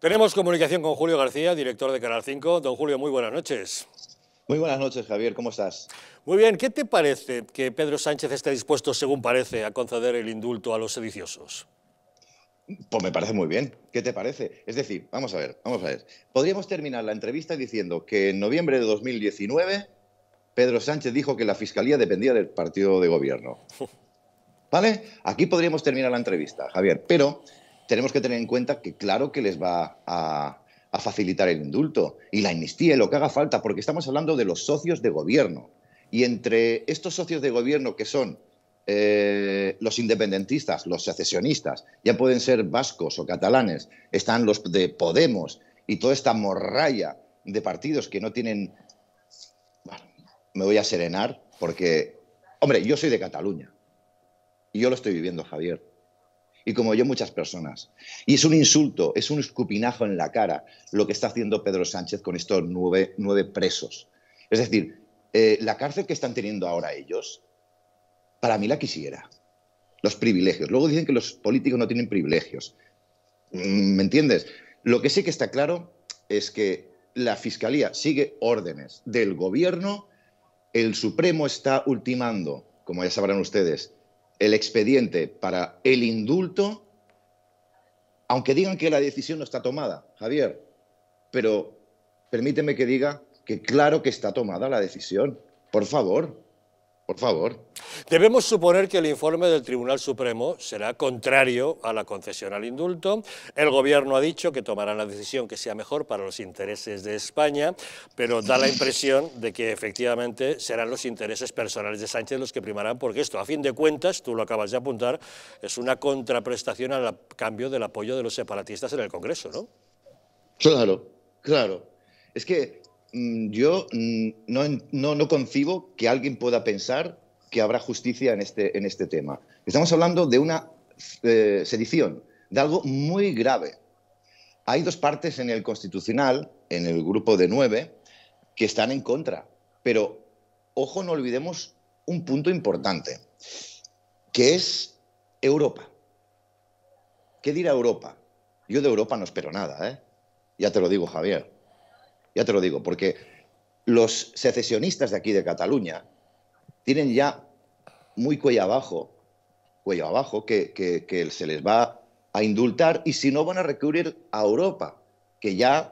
Tenemos comunicación con Julio García, director de Canal 5. Don Julio, muy buenas noches. Muy buenas noches, Javier. ¿Cómo estás? Muy bien. ¿Qué te parece que Pedro Sánchez esté dispuesto, según parece, a conceder el indulto a los sediciosos? Pues me parece muy bien. ¿Qué te parece? Es decir, vamos a ver, vamos a ver. Podríamos terminar la entrevista diciendo que en noviembre de 2019 Pedro Sánchez dijo que la fiscalía dependía del partido de gobierno. ¿Vale? Aquí podríamos terminar la entrevista, Javier. Pero tenemos que tener en cuenta que claro que les va a, facilitar el indulto y la amnistía y lo que haga falta, porque estamos hablando de los socios de gobierno. Y entre estos socios de gobierno que son eh, los independentistas, los secesionistas, ya pueden ser vascos o catalanes, están los de Podemos y toda esta morralla de partidos que no tienen... Bueno, me voy a serenar porque, hombre, yo soy de Cataluña y yo lo estoy viviendo, Javier y como yo muchas personas. Y es un insulto, es un escupinajo en la cara lo que está haciendo Pedro Sánchez con estos nueve, presos. Es decir, eh, la cárcel que están teniendo ahora ellos, para mí la quisiera. Los privilegios. Luego dicen que los políticos no tienen privilegios. Mm, ¿Me entiendes? Lo que sí que está claro es que la Fiscalía sigue órdenes del Gobierno, el Supremo está ultimando, como ya sabrán ustedes, el expediente para el indulto, aunque digan que la decisión no está tomada, Javier, pero permíteme que diga que claro que está tomada la decisión, por favor. Por favor. Debemos suponer que el informe del Tribunal Supremo será contrario a la concesión al indulto. El Gobierno ha dicho que tomará la decisión que sea mejor para los intereses de España, pero da la impresión de que efectivamente serán los intereses personales de Sánchez los que primarán, porque esto, a fin de cuentas, tú lo acabas de apuntar, es una contraprestación al cambio del apoyo de los separatistas en el Congreso, ¿no? Claro, claro. Es que Mm, yo mm, no, concibo que alguien pueda pensar que habrá justicia en este, en este tema. Estamos hablando de una eh, sedición, de algo muy grave. Hay dos partes en el Constitucional, en el grupo de nueve, que están en contra. Pero, ojo, no olvidemos un punto importante, que es Europa. ¿Qué dirá Europa? Yo de Europa no espero nada, ¿eh? Ya te lo digo, Javier. Ya te lo digo, porque los secesionistas de aquí de Cataluña tienen ya muy cuello abajo, cuello abajo, que, se les va a indultar y si no van a recurrir a Europa, que ya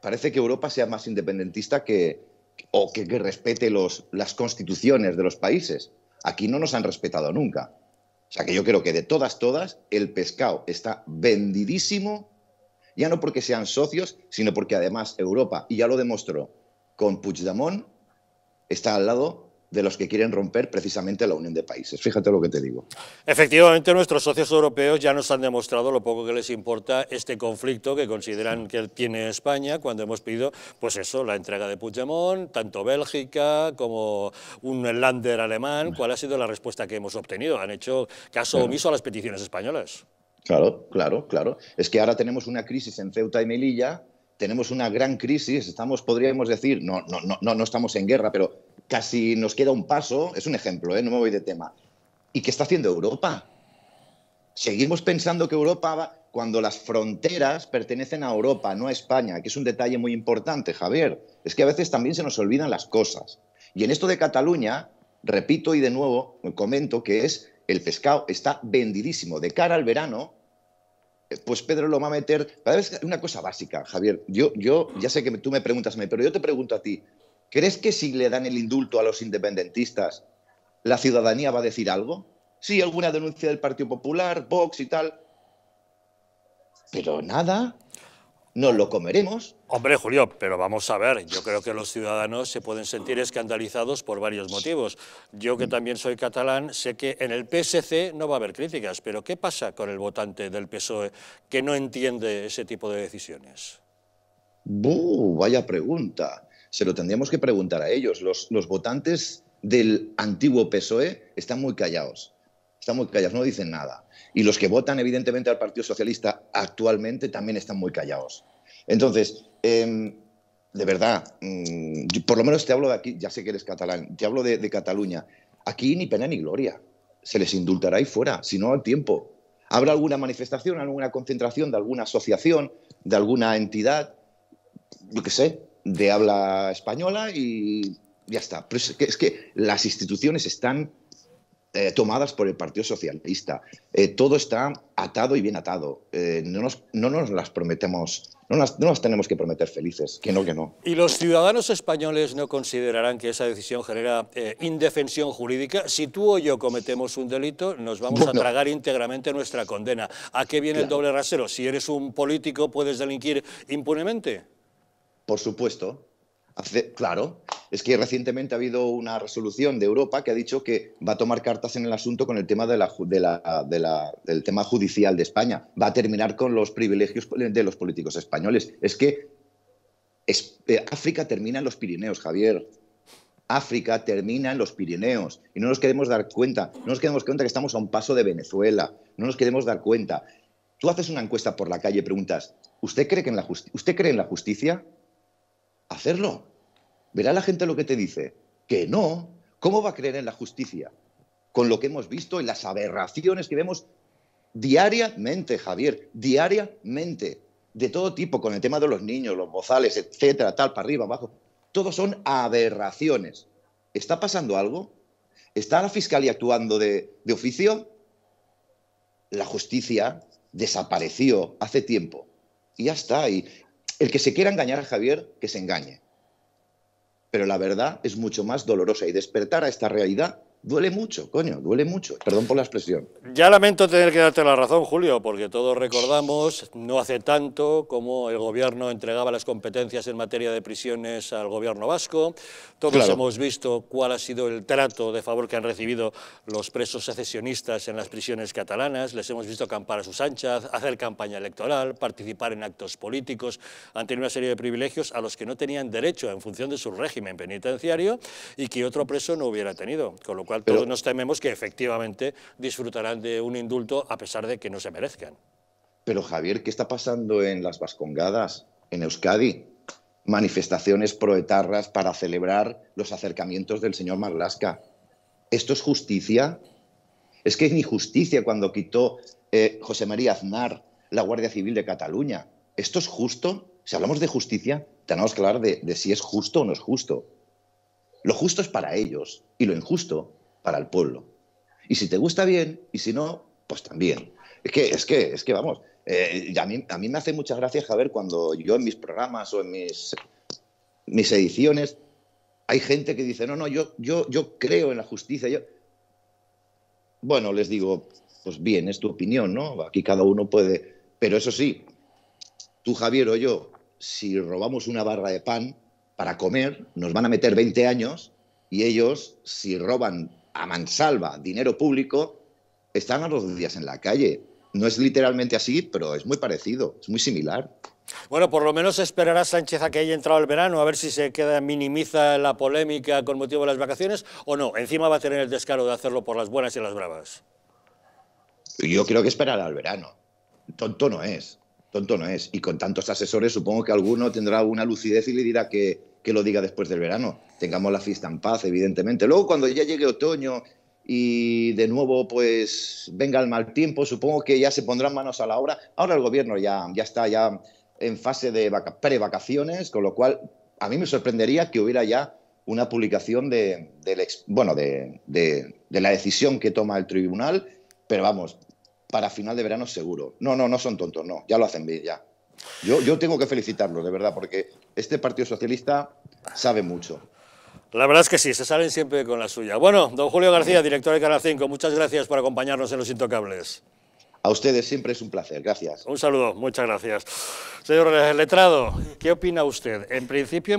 parece que Europa sea más independentista que, o que, respete los, las constituciones de los países. Aquí no nos han respetado nunca. O sea que yo creo que de todas, todas, el pescado está vendidísimo ya no porque sean socios, sino porque además Europa, y ya lo demostró con Puigdemont, está al lado de los que quieren romper precisamente la Unión de Países. Fíjate lo que te digo. Efectivamente, nuestros socios europeos ya nos han demostrado lo poco que les importa este conflicto que consideran que tiene España cuando hemos pedido, pues eso, la entrega de Puigdemont, tanto Bélgica como un Lander alemán. ¿Cuál ha sido la respuesta que hemos obtenido? Han hecho caso omiso a las peticiones españolas. Claro, claro, claro. Es que ahora tenemos una crisis en Ceuta y Melilla, tenemos una gran crisis, estamos, podríamos decir, no, no, no, no estamos en guerra, pero casi nos queda un paso, es un ejemplo, ¿eh? no me voy de tema. ¿Y qué está haciendo Europa? Seguimos pensando que Europa va cuando las fronteras pertenecen a Europa, no a España, que es un detalle muy importante, Javier. Es que a veces también se nos olvidan las cosas. Y en esto de Cataluña, repito y de nuevo comento que es el pescado está vendidísimo. De cara al verano, eh, pues Pedro lo va a meter. Una cosa básica, Javier. Yo, yo ya sé que tú me preguntas a mí, pero yo te pregunto a ti: ¿crees que si le dan el indulto a los independentistas, la ciudadanía va a decir algo? Sí, alguna denuncia del Partido Popular, Vox y tal. Pero nada. No lo comeremos. Hombre, Julio, pero vamos a ver, yo creo que los ciudadanos se pueden sentir escandalizados por varios motivos. Yo que también soy catalán, sé que en el PSC no va a haber críticas, pero ¿qué pasa con el votante del PSOE que no entiende ese tipo de decisiones? Vaya pregunta. Se lo tendríamos que preguntar a ellos. Los, los votantes del antiguo PSOE están muy callados están muy callados, no dicen nada. Y los que votan, evidentemente, al Partido Socialista actualmente también están muy callados. Entonces, em, de verdad, mm, por lo menos te hablo de aquí, ya sé que eres catalán, te hablo de, Cataluña. Aquí ni pena ni gloria. Se les indultará ahí fuera, si no al tiempo. Habrá alguna manifestación, alguna concentración de alguna asociación, de alguna entidad, yo qué sé, de habla española y ya está. Pero es que las instituciones están eh, tomadas por el Partido Socialista. Eh, todo está atado y bien atado. Eh, no, nos, no, nos, las prometemos, no las tenemos que prometer felices, que no, que no. ¿Y los ciudadanos españoles no considerarán que esa decisión genera indefensión jurídica? Si tú o yo cometemos un delito, nos vamos a tragar íntegramente nuestra condena. ¿A qué viene el doble rasero? Si eres un político, ¿puedes delinquir impunemente? Por supuesto. claro, es que recientemente ha habido una resolución de Europa que ha dicho que va a tomar cartas en el asunto con el tema del tema judicial de España, va a terminar con los privilegios de los políticos españoles. Es que eh, África termina en los Pirineos, Javier. África termina en los Pirineos y no nos queremos dar cuenta, no nos queremos dar cuenta que estamos a un paso de Venezuela, no nos queremos dar cuenta. Tú haces una encuesta por la calle y preguntas, ¿usted cree, que en la ¿usted cree en la justicia? Hacerlo, Verá la gente lo que te dice. Que no. ¿Cómo va a creer en la justicia? Con lo que hemos visto, en las aberraciones que vemos diariamente, Javier, diariamente, de todo tipo, con el tema de los niños, los bozales, etcétera, tal, para arriba, abajo. Todos son aberraciones. ¿Está pasando algo? ¿Está la fiscalía actuando de, de oficio? La justicia desapareció hace tiempo. Y ya está. el que se quiera engañar a Javier, que se engañe pero la verdad es mucho más dolorosa y despertar a esta realidad Duele mucho, coño, duele mucho. Perdón por la expresión. Ya lamento tener que darte la razón, Julio, porque todos recordamos no hace tanto como el gobierno entregaba las competencias en materia de prisiones al gobierno vasco. Todos hemos visto cuál ha sido el trato de favor que han recibido los presos secesionistas en las prisiones catalanas. Les hemos visto acampar a sus anchas, hacer campaña electoral, participar en actos políticos. Han tenido una serie de privilegios a los que no tenían derecho en función de su régimen penitenciario y que otro preso no hubiera tenido. Con lo cual pero, todos nos tememos que efectivamente disfrutarán de un indulto a pesar de que no se merezcan. Pero Javier, ¿qué está pasando en las Vascongadas, en Euskadi? Manifestaciones proetarras para celebrar los acercamientos del señor Marlasca. ¿Esto es justicia? Es que es injusticia cuando quitó eh, José María Aznar la Guardia Civil de Cataluña. ¿Esto es justo? Si hablamos de justicia, tenemos que hablar de si es justo o no es justo. Lo justo es para ellos y lo injusto para el pueblo. Y si te gusta bien, y si no, pues también. Es que, es que, es que vamos, eh, a, mí, me hace mucha gracia, Javier, cuando yo en mis programas o en mis, mis ediciones hay gente que dice, no, no, yo, yo, yo creo en la justicia. Yo... Bueno, les digo, pues bien, es tu opinión, ¿no? Aquí cada uno puede... Pero eso sí, tú, Javier o yo, si robamos una barra de pan para comer, nos van a meter 20 años y ellos, si roban a mansalva dinero público, están a los días en la calle. No es literalmente así, pero es muy parecido, es muy similar. Bueno, por lo menos esperará Sánchez a que haya entrado el verano, a ver si se queda, minimiza la polémica con motivo de las vacaciones o no. Encima va a tener el descaro de hacerlo por las buenas y las bravas. Yo creo que esperará al verano. Tonto no es, tonto no es. Y con tantos asesores supongo que alguno tendrá una lucidez y le dirá que que lo diga después del verano. Tengamos la fiesta en paz, evidentemente. Luego, cuando ya llegue otoño y de nuevo pues venga el mal tiempo, supongo que ya se pondrán manos a la obra. Ahora el gobierno ya, ya está ya en fase de vaca pre-vacaciones, con lo cual a mí me sorprendería que hubiera ya una publicación de, del bueno, de, de, de la decisión que toma el tribunal, pero vamos, para final de verano seguro. No, no, no son tontos, no, ya lo hacen bien, ya. Yo, tengo que felicitarlo, de verdad, porque este Partido Socialista sabe mucho. La verdad es que sí, se salen siempre con la suya. Bueno, don Julio García, director de Canal 5, muchas gracias por acompañarnos en Los Intocables. A ustedes siempre es un placer, gracias. Un saludo, muchas gracias. Señor Letrado, ¿qué opina usted? En principio